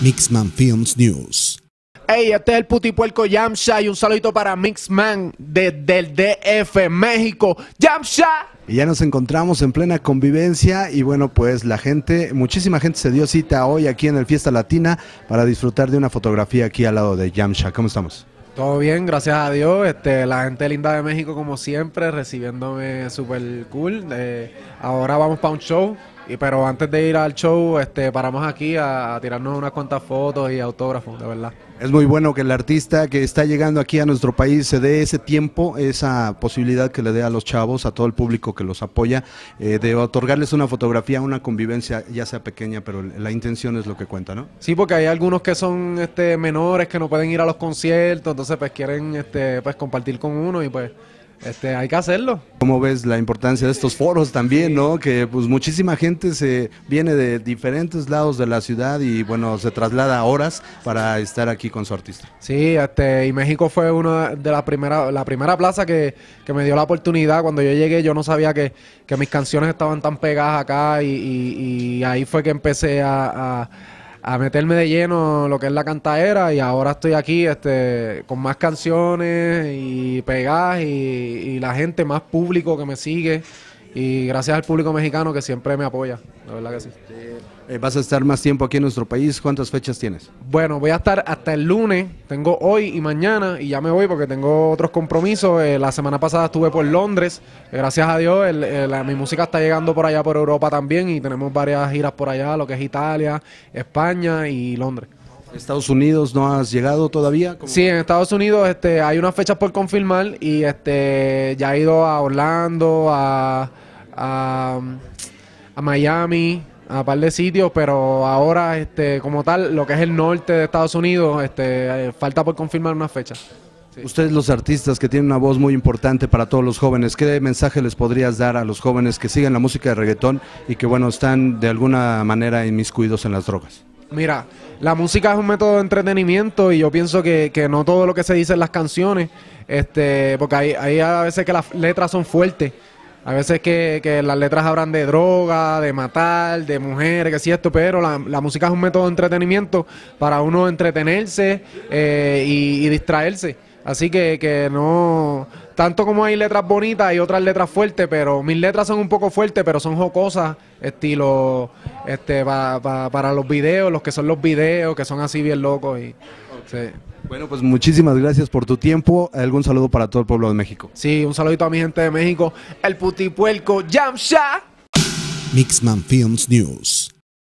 Mixman Films News. Hey, este es el putipuerco Yamsha y un saludito para Mixman desde el DF, México. Yamsha. Y ya nos encontramos en plena convivencia y bueno, pues la gente, muchísima gente se dio cita hoy aquí en el Fiesta Latina para disfrutar de una fotografía aquí al lado de Yamsha. ¿Cómo estamos? Todo bien, gracias a Dios. Este, la gente linda de México como siempre recibiéndome súper cool. Eh, ahora vamos para un show pero antes de ir al show, este, paramos aquí a, tirarnos unas cuantas fotos y autógrafos, de verdad. Es muy bueno que el artista que está llegando aquí a nuestro país se dé ese tiempo, esa posibilidad que le dé a los chavos, a todo el público que los apoya, eh, de otorgarles una fotografía, una convivencia, ya sea pequeña, pero la intención es lo que cuenta, ¿no? Sí, porque hay algunos que son este, menores, que no pueden ir a los conciertos, entonces pues quieren este, pues, compartir con uno y pues este, hay que hacerlo. ¿Cómo ves la importancia de estos foros también, no? Que pues muchísima gente se viene de diferentes lados de la ciudad y bueno, se traslada horas para estar aquí con su artista. Sí, este, y México fue una de las primeras, la primera plaza que, me dio la oportunidad. Cuando yo llegué, yo no sabía que, mis canciones estaban tan pegadas acá y, ahí fue que empecé a a meterme de lleno lo que es la cantaera y ahora estoy aquí este, con más canciones y pegadas y la gente, más público que me sigue y gracias al público mexicano que siempre me apoya, la verdad que sí. Eh, ¿Vas a estar más tiempo aquí en nuestro país? ¿Cuántas fechas tienes? Bueno, voy a estar hasta el lunes, tengo hoy y mañana y ya me voy porque tengo otros compromisos. Eh, la semana pasada estuve por Londres, gracias a Dios, mi música está llegando por allá, por Europa también y tenemos varias giras por allá, lo que es Italia, España y Londres. Estados Unidos no has llegado todavía. Sí, en Estados Unidos este, hay una fecha por confirmar y este, ya he ido a Orlando, a, Miami, a un par de sitios, pero ahora este, como tal, lo que es el norte de Estados Unidos, este, eh, falta por confirmar una fecha. Ustedes los artistas que tienen una voz muy importante para todos los jóvenes, ¿qué mensaje les podrías dar a los jóvenes que siguen la música de reggaetón y que bueno, están de alguna manera inmiscuidos en las drogas? Mira, la música es un método de entretenimiento y yo pienso que, no todo lo que se dice en las canciones, este, porque hay, a veces que las letras son fuertes. A veces que, las letras hablan de droga, de matar, de mujeres, que si esto, pero la, música es un método de entretenimiento para uno entretenerse eh, y distraerse. Así que, que no, tanto como hay letras bonitas, hay otras letras fuertes, pero mis letras son un poco fuertes, pero son jocosas, estilo, este, para los videos, los que son los videos, que son así bien locos y... Bueno, pues muchísimas gracias por tu tiempo. ¿Algún saludo para todo el pueblo de México? Sí, un saludito a mi gente de México. El putipuelco Yamsha. Mixman Films News.